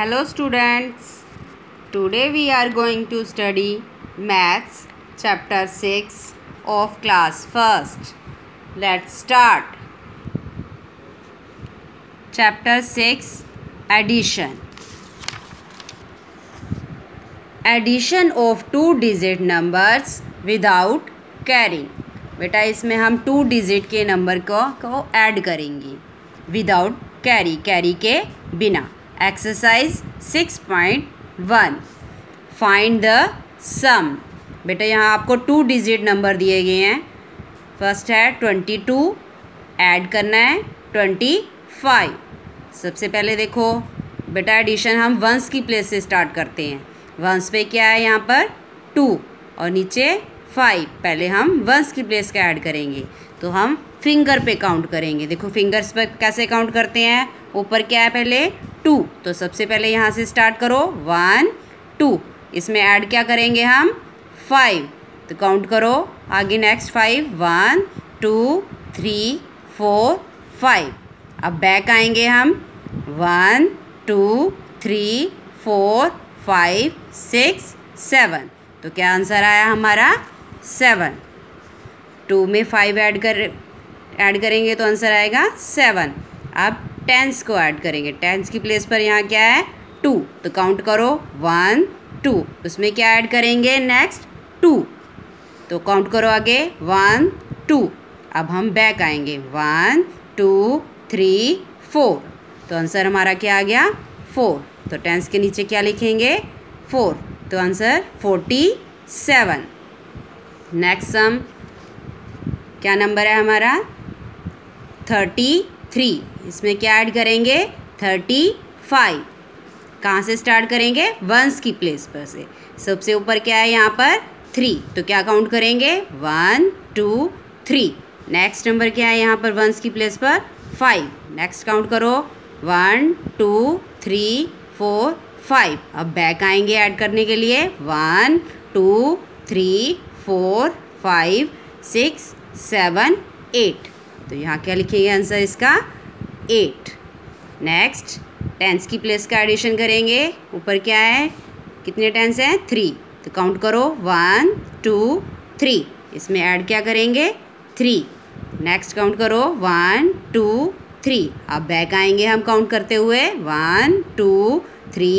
hello students today we are going to study maths chapter six of class first let's start chapter six addition addition of two digit numbers without carrying बेटा इसमें हम two digit के number को को add करेंगे without carry carry के बिना exercise six point one find the sum बेटा यहाँ आपको टू डिजिट नंबर दिए गए हैं फर्स्ट है ट्वेंटी टू ऐड करना है ट्वेंटी फाइव सबसे पहले देखो बेटा एडिशन हम वंस की प्लेस से स्टार्ट करते हैं वंस पे क्या है यहाँ पर टू और नीचे फाइव पहले हम वंस की प्लेस का ऐड करेंगे तो हम फिंगर पे काउंट करेंगे देखो फिंगर्स पर कैसे काउंट करते हैं ऊपर क्या है पहले तो सबसे पहले यहाँ से स्टार्ट करो वन टू इसमें ऐड क्या करेंगे हम फाइव तो काउंट करो आगे next five one two three four five अब बैक आएंगे हम one two three four five six seven तो क्या आंसर आया हमारा सेवन टू में फाइव ऐड कर ऐड करेंगे तो आंसर आएगा सेवन अब टेंस को ऐड करेंगे टेंस की प्लेस पर यहाँ क्या है टू तो काउंट करो वन टू उसमें क्या ऐड करेंगे नेक्स्ट टू तो काउंट करो आगे वन टू अब हम बैक आएंगे वन टू थ्री फोर तो आंसर हमारा क्या आ गया फोर तो टेंस के नीचे क्या लिखेंगे फोर तो answer forty seven next sum क्या नंबर है हमारा थर्टी थ्री इसमें क्या ऐड करेंगे थर्टी फाइव कहाँ से स्टार्ट करेंगे वंस की प्लेस पर से सबसे ऊपर क्या है यहाँ पर थ्री तो क्या काउंट करेंगे one two three next number क्या है यहाँ पर वंस की प्लेस पर फाइव नेक्स्ट काउंट करो one two three four five अब बैक आएंगे ऐड करने के लिए one two three four five six seven eight तो यहाँ क्या लिखेंगे आंसर इसका एट नेक्स्ट टेंस की प्लेस का एडिशन करेंगे ऊपर क्या है कितने टेंस हैं थ्री तो काउंट करो वन टू थ्री इसमें ऐड क्या करेंगे थ्री नेक्स्ट काउंट करो वन टू थ्री अब बैक आएंगे हम काउंट करते हुए one two three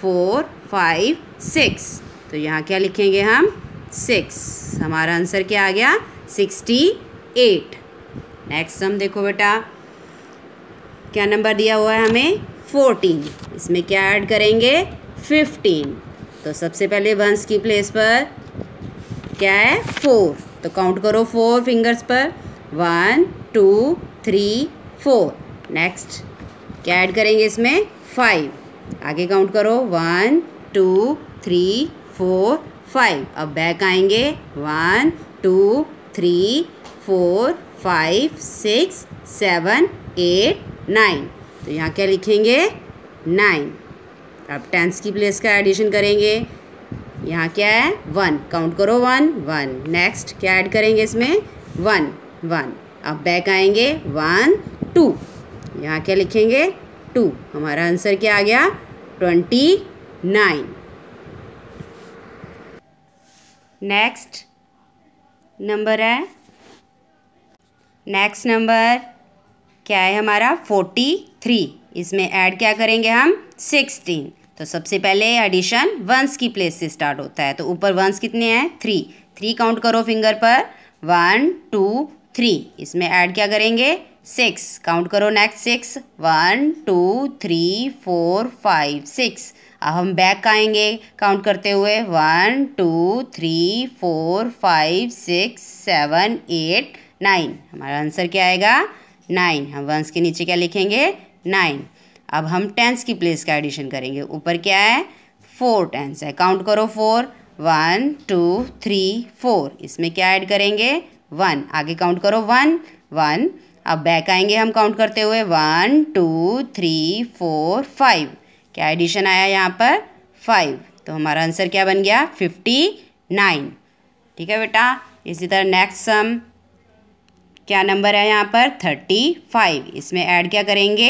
four five six तो यहाँ क्या लिखेंगे हम सिक्स हमारा आंसर क्या आ गया सिक्सटी एट नेक्स्ट सम देखो बेटा क्या नंबर दिया हुआ है हमें फोर्टीन इसमें क्या ऐड करेंगे फिफ्टीन तो सबसे पहले वंस की प्लेस पर क्या है फोर तो काउंट करो फोर फिंगर्स पर one two three four next क्या ऐड करेंगे इसमें फाइव आगे काउंट करो one two three four five अब बैक आएंगे one two three four five six seven eight nine तो यहाँ क्या लिखेंगे नाइन अब टेंस की प्लेस का एडिशन करेंगे यहाँ क्या है वन काउंट करो वन वन नेक्स्ट क्या ऐड करेंगे इसमें वन वन अब बैक आएंगे वन टू यहाँ क्या लिखेंगे टू हमारा आंसर क्या आ गया ट्वेंटी नाइन नेक्स्ट नंबर है नेक्स्ट नंबर क्या है हमारा फोर्टी थ्री इसमें ऐड क्या करेंगे हम सिक्सटीन तो सबसे पहले एडिशन वंस की प्लेस से स्टार्ट होता है तो ऊपर वंस कितने हैं थ्री थ्री काउंट करो फिंगर पर वन टू थ्री इसमें ऐड क्या करेंगे सिक्स काउंट करो next six one two three four five six अब हम बैक आएंगे काउंट करते हुए one two three four five six seven eight nine हमारा आंसर क्या आएगा नाइन हम वंस के नीचे क्या लिखेंगे नाइन अब हम टेंस की प्लेस का एडिशन करेंगे ऊपर क्या है फोर टेंस है काउंट करो four one two three four इसमें क्या ऐड करेंगे वन आगे काउंट करो वन वन अब बैक आएंगे हम काउंट करते हुए one two three four five क्या एडिशन आया यहाँ पर फाइव तो हमारा आंसर क्या बन गया फिफ्टी नाइन ठीक है बेटा इसी तरह नेक्स्ट सम क्या नंबर है यहाँ पर थर्टी फाइव इसमें ऐड क्या करेंगे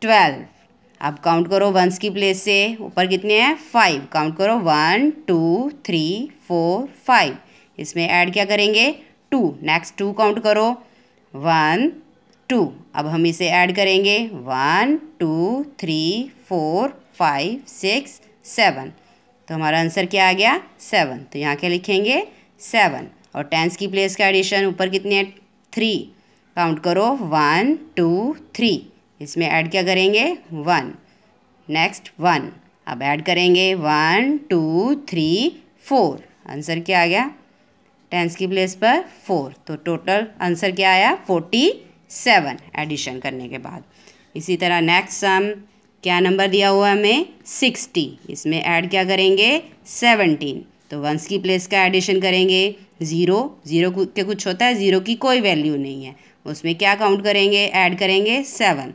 ट्वेल्व अब काउंट करो वंस की प्लेस से ऊपर कितने हैं फाइव काउंट करो one two three four five इसमें ऐड क्या करेंगे टू नेक्स्ट टू काउंट करो वन टू अब हम इसे ऐड करेंगे one two three four five six seven तो हमारा आंसर क्या आ गया सेवन तो यहाँ क्या लिखेंगे सेवन और टेंस की प्लेस का एडिशन ऊपर कितने हैं थ्री काउंट करो वन टू थ्री इसमें ऐड क्या करेंगे वन नेक्स्ट वन अब ऐड करेंगे one two three four answer क्या आ गया टेंस की प्लेस पर फोर तो टोटल आंसर क्या आया फोर्टी सेवन एडिशन करने के बाद इसी तरह नेक्स्ट सम क्या नंबर दिया हुआ है हमें सिक्सटी इसमें ऐड क्या करेंगे सेवनटीन तो वंस की प्लेस का एडिशन करेंगे ज़ीरो ज़ीरो के कुछ होता है ज़ीरो की कोई वैल्यू नहीं है उसमें क्या काउंट करेंगे ऐड करेंगे सेवन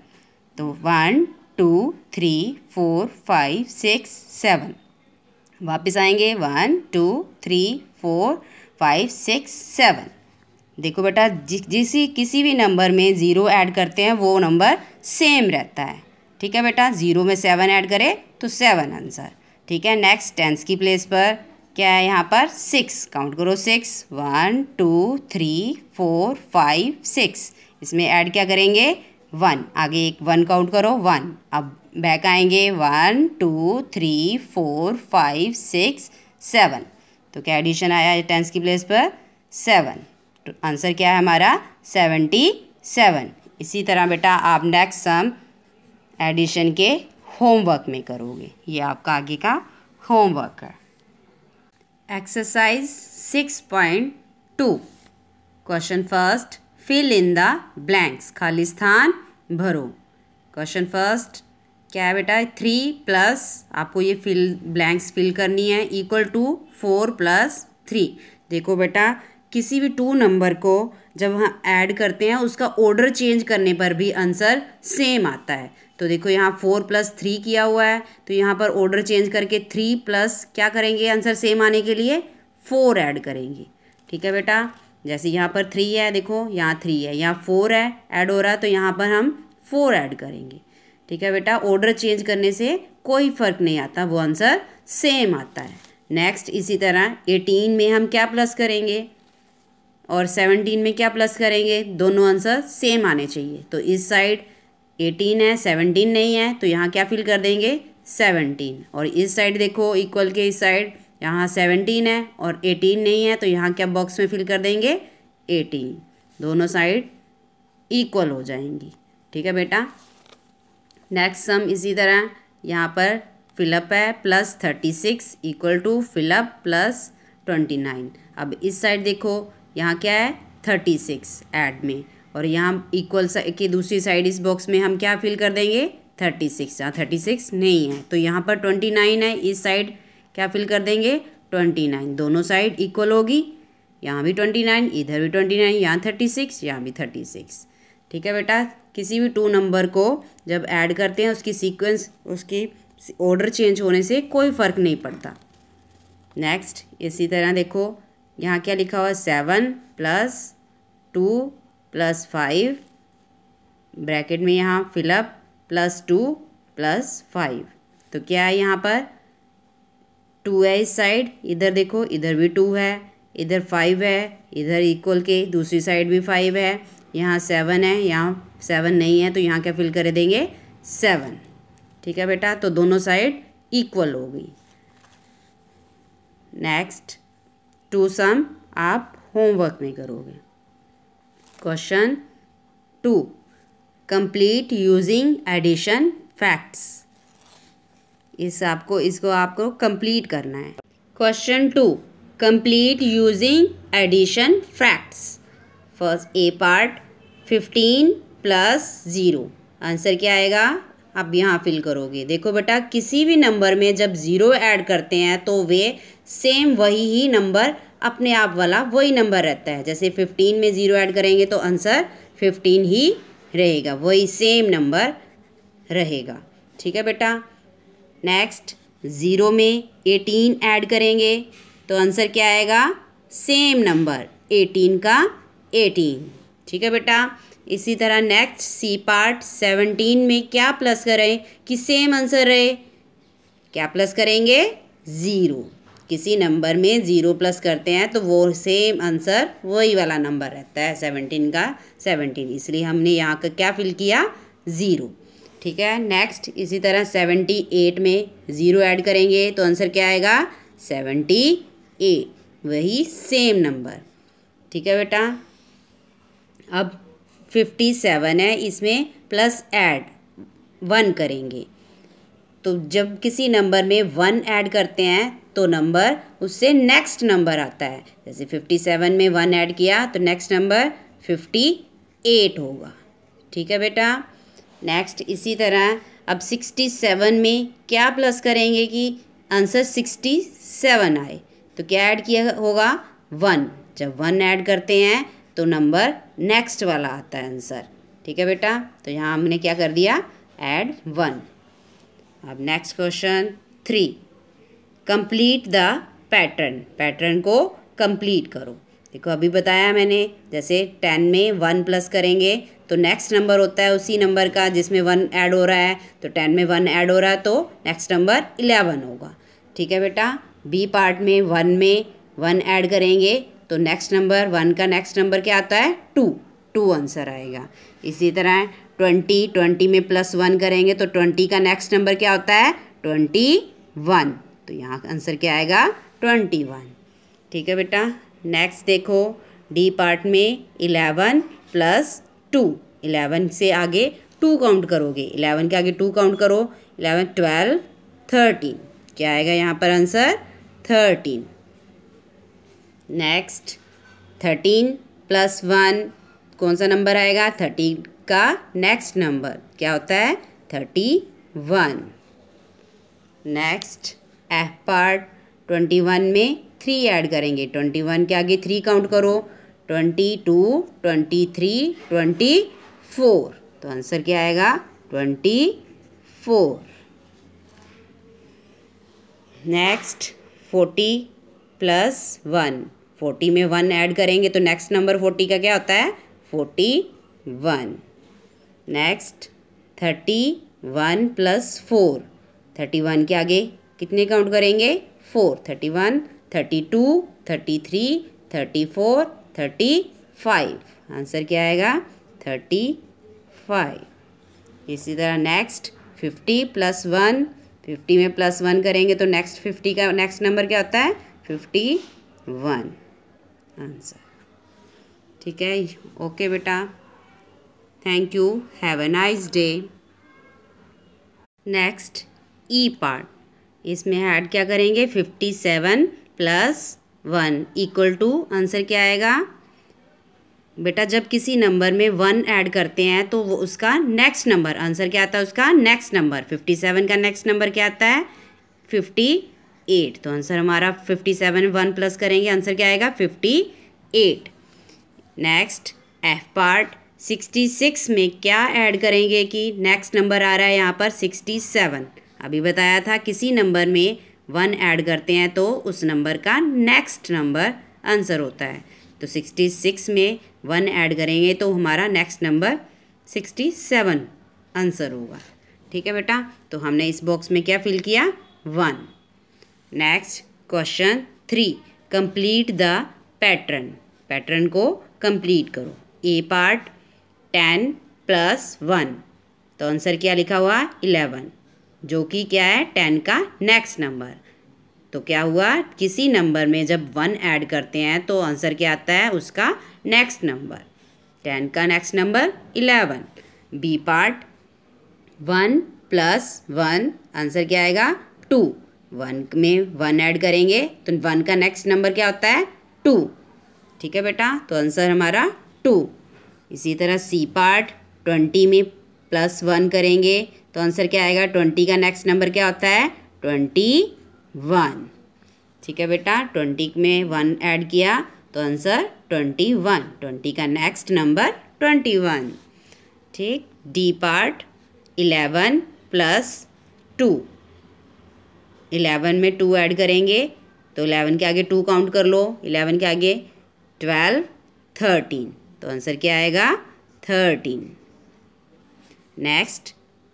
तो one two three four five six seven वापस आएंगे one two three four five six seven देखो बेटा जिस जिस किसी भी नंबर में ज़ीरो ऐड करते हैं वो नंबर सेम रहता है ठीक है बेटा ज़ीरो में सेवन ऐड करें तो सेवन आंसर ठीक है नेक्स्ट टेंस की प्लेस पर क्या है यहाँ पर सिक्स काउंट करो six one two three four five six इसमें ऐड क्या करेंगे वन आगे एक वन काउंट करो वन अब बैक आएंगे one two three four five six seven तो क्या एडिशन आया टेंस की प्लेस पर सेवन तो आंसर क्या है हमारा सेवेंटी सेवन इसी तरह बेटा आप नेक्स्ट सम एडिशन के होमवर्क में करोगे ये आपका आगे का होमवर्क है exercise six point two question first fill in the blanks खाली स्थान भरो क्वेश्चन फर्स्ट क्या है बेटा थ्री प्लस आपको ये फिल ब्लैंक्स फिल करनी है equal to four plus three देखो बेटा किसी भी टू नंबर को जब हम ऐड करते हैं उसका ऑर्डर चेंज करने पर भी आंसर सेम आता है तो देखो यहाँ फोर प्लस थ्री किया हुआ है तो यहाँ पर ऑर्डर चेंज करके थ्री प्लस क्या करेंगे आंसर सेम आने के लिए फोर ऐड करेंगे ठीक है बेटा जैसे यहाँ पर थ्री है देखो यहाँ थ्री है यहाँ फोर है ऐड हो रहा है तो यहाँ पर हम फोर ऐड करेंगे ठीक है बेटा ऑर्डर चेंज करने से कोई फ़र्क नहीं आता वो आंसर सेम आता है नेक्स्ट इसी तरह एटीन में हम क्या प्लस करेंगे और सेवनटीन में क्या प्लस करेंगे दोनों आंसर सेम आने चाहिए तो इस साइड एटीन है सेवनटीन नहीं है तो यहाँ क्या फिल कर देंगे सेवनटीन और इस साइड देखो इक्वल के इस साइड यहाँ सेवनटीन है और एटीन नहीं है तो यहाँ क्या बॉक्स में फिल कर देंगे एटीन दोनों साइड इक्वल हो जाएंगी ठीक है बेटा नेक्स्ट सम इसी तरह यहाँ पर फिलअप है plus thirty six equal to fill up plus twenty nine अब इस साइड देखो यहाँ क्या है थर्टी सिक्स एड में और यहाँ इक्वल की दूसरी साइड इस बॉक्स में हम क्या फिल कर देंगे थर्टी सिक्स यहाँ थर्टी सिक्स नहीं है तो यहाँ पर ट्वेंटी नाइन है इस साइड क्या फिल कर देंगे ट्वेंटी नाइन दोनों साइड इक्वल होगी यहाँ भी ट्वेंटी नाइन इधर भी ट्वेंटी नाइन यहाँ थर्टी सिक्स यहाँ भी थर्टी सिक्स ठीक है बेटा किसी भी टू नंबर को जब ऐड करते हैं उसकी सीक्वेंस उसकी ऑर्डर चेंज होने से कोई फ़र्क नहीं पड़ता नेक्स्ट इसी तरह देखो यहाँ क्या लिखा हुआ है seven plus two plus five bracket में यहाँ fill up plus two plus five तो क्या है यहाँ पर टू है इस साइड इधर देखो इधर भी टू है इधर फाइव है इधर इक्वल के दूसरी साइड भी फाइव है यहाँ सेवन है यहाँ सेवन नहीं है तो यहाँ क्या फिल कर देंगे सेवन ठीक है बेटा तो दोनों साइड इक्वल हो गई नेक्स्ट टू सम आप होमवर्क में करोगे question two complete using addition facts इस आपको इसको आपको कंप्लीट करना है question two complete using addition facts first A part fifteen plus zero answer क्या आएगा आप यहाँ फिल करोगे देखो बेटा किसी भी नंबर में जब ज़ीरो ऐड करते हैं तो वे सेम वही ही नंबर अपने आप वाला वही नंबर रहता है जैसे फिफ्टीन में ज़ीरो ऐड करेंगे तो आंसर फिफ्टीन ही रहेगा वही सेम नंबर रहेगा ठीक है बेटा नेक्स्ट ज़ीरो में एटीन ऐड करेंगे तो आंसर क्या आएगा सेम नंबर एटीन का एटीन ठीक है बेटा इसी तरह नेक्स्ट सी पार्ट सेवनटीन में क्या प्लस करें कि सेम आंसर रहे क्या प्लस करेंगे ज़ीरो किसी नंबर में ज़ीरो प्लस करते हैं तो वो सेम आंसर वही वाला नंबर रहता है सेवनटीन का सेवनटीन इसलिए हमने यहाँ का क्या फिल किया ज़ीरो ठीक है नेक्स्ट इसी तरह सेवेंटी एट में ज़ीरो ऐड करेंगे तो आंसर क्या आएगा सेवेंटी एट वही सेम नंबर ठीक है बेटा अब फिफ्टी सेवन है इसमें प्लस ऐड वन करेंगे तो जब किसी नंबर में वन ऐड करते हैं तो नंबर उससे नेक्स्ट नंबर आता है जैसे फिफ्टी सेवन में वन ऐड किया तो नेक्स्ट नंबर फिफ्टी एट होगा ठीक है बेटा नेक्स्ट इसी तरह अब सिक्सटी सेवन में क्या प्लस करेंगे कि आंसर सिक्सटी सेवन आए तो क्या ऐड किया होगा वन जब वन ऐड करते हैं तो नंबर नेक्स्ट वाला आता है आंसर ठीक है बेटा तो यहाँ हमने क्या कर दिया ऐड वन अब next question three complete the pattern pattern को कंप्लीट करो देखो अभी बताया मैंने जैसे टेन में वन प्लस करेंगे तो नेक्स्ट नंबर होता है उसी नंबर का जिसमें वन ऐड हो रहा है तो टेन में वन ऐड हो रहा है तो नेक्स्ट नंबर इलेवन होगा ठीक है बेटा बी पार्ट में वन में वन ऐड करेंगे तो नेक्स्ट नंबर वन का नेक्स्ट नंबर क्या आता है टू टू आंसर आएगा इसी तरह ट्वेंटी ट्वेंटी में प्लस वन करेंगे तो ट्वेंटी का नेक्स्ट नंबर क्या होता है ट्वेंटी वन तो यहाँ का आंसर क्या आएगा ट्वेंटी वन ठीक है बेटा नेक्स्ट देखो डी पार्ट में इलेवन प्लस टू इलेवन से आगे टू काउंट करोगे इलेवन के आगे टू काउंट करो इलेवन ट्वेल्व थर्टीन क्या आएगा यहाँ पर answer thirteen next thirteen plus one कौन सा नंबर आएगा थर्टी का नेक्स्ट नंबर क्या होता है thirty one next F part twenty one में थ्री ऐड करेंगे ट्वेंटी वन के आगे थ्री काउंट करो twenty two twenty three twenty four तो आंसर क्या आएगा twenty four next forty plus one forty में वन ऐड करेंगे तो नेक्स्ट नंबर फोर्टी का क्या होता है forty one next thirty one plus four thirty one के आगे कितने काउंट करेंगे four thirty one thirty to thirty three thirty four thirty five answer क्या आएगा थर्टी फाइव इसी तरह next fifty plus one fifty में प्लस वन करेंगे तो नेक्स्ट फिफ्टी का नेक्स्ट नंबर क्या होता है फिफ्टी वन आंसर ठीक है ओके बेटा thank you have a nice day next E part इसमें ऐड क्या करेंगे fifty seven plus one equal to answer क्या आएगा बेटा जब किसी नंबर में वन ऐड करते हैं तो वो उसका नेक्स्ट नंबर आंसर क्या आता है उसका नेक्स्ट नंबर फिफ्टी सेवन का नेक्स्ट नंबर क्या आता है फिफ्टी एट तो आंसर हमारा फिफ्टी सेवन वन प्लस करेंगे आंसर क्या आएगा fifty eight next F part sixty six में क्या ऐड करेंगे कि नेक्स्ट नंबर आ रहा है यहाँ पर सिक्सटी सेवन अभी बताया था किसी नंबर में वन ऐड करते हैं तो उस नंबर का नेक्स्ट नंबर आंसर होता है तो सिक्सटी सिक्स में वन ऐड करेंगे तो हमारा next number sixty seven answer होगा ठीक है बेटा तो हमने इस बॉक्स में क्या फिल किया one next question three complete the pattern pattern को कंप्लीट करो A part ten plus one तो आंसर क्या लिखा हुआ इलेवन जो कि क्या है टेन का नेक्स्ट नंबर तो क्या हुआ किसी नंबर में जब वन ऐड करते हैं तो आंसर क्या आता है उसका नेक्स्ट नंबर टेन का next number eleven B part one plus one answer क्या आएगा टू वन में वन ऐड करेंगे तो वन का नेक्स्ट नंबर क्या होता है टू ठीक है बेटा तो आंसर हमारा टू इसी तरह सी पार्ट ट्वेंटी में प्लस वन करेंगे तो आंसर क्या आएगा ट्वेंटी का नेक्स्ट नंबर क्या होता है ट्वेंटी वन ठीक है बेटा ट्वेंटी में वन ऐड किया तो आंसर ट्वेंटी वन ट्वेंटी का नेक्स्ट नंबर ट्वेंटी वन ठीक D part eleven plus two eleven में टू ऐड करेंगे तो इलेवन के आगे टू काउंट कर लो इलेवन के आगे ट्वेल्व थर्टीन तो आंसर क्या आएगा thirteen next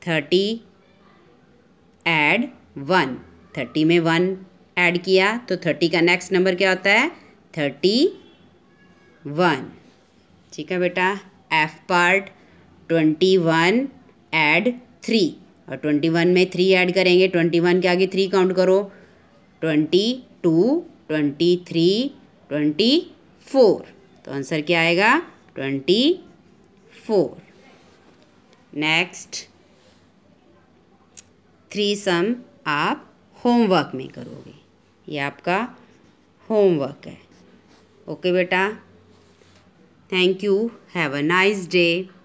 thirty add one thirty में वन ऐड किया तो थर्टी का नेक्स्ट नंबर क्या होता है थर्टी वन ठीक है बेटा F part twenty one add three और ट्वेंटी वन में थ्री ऐड करेंगे ट्वेंटी वन के आगे थ्री काउंट करो twenty two twenty three twenty four तो आंसर क्या आएगा twenty four next three sum आप होमवर्क में करोगे ये आपका होमवर्क है ओके बेटा thank you have a nice day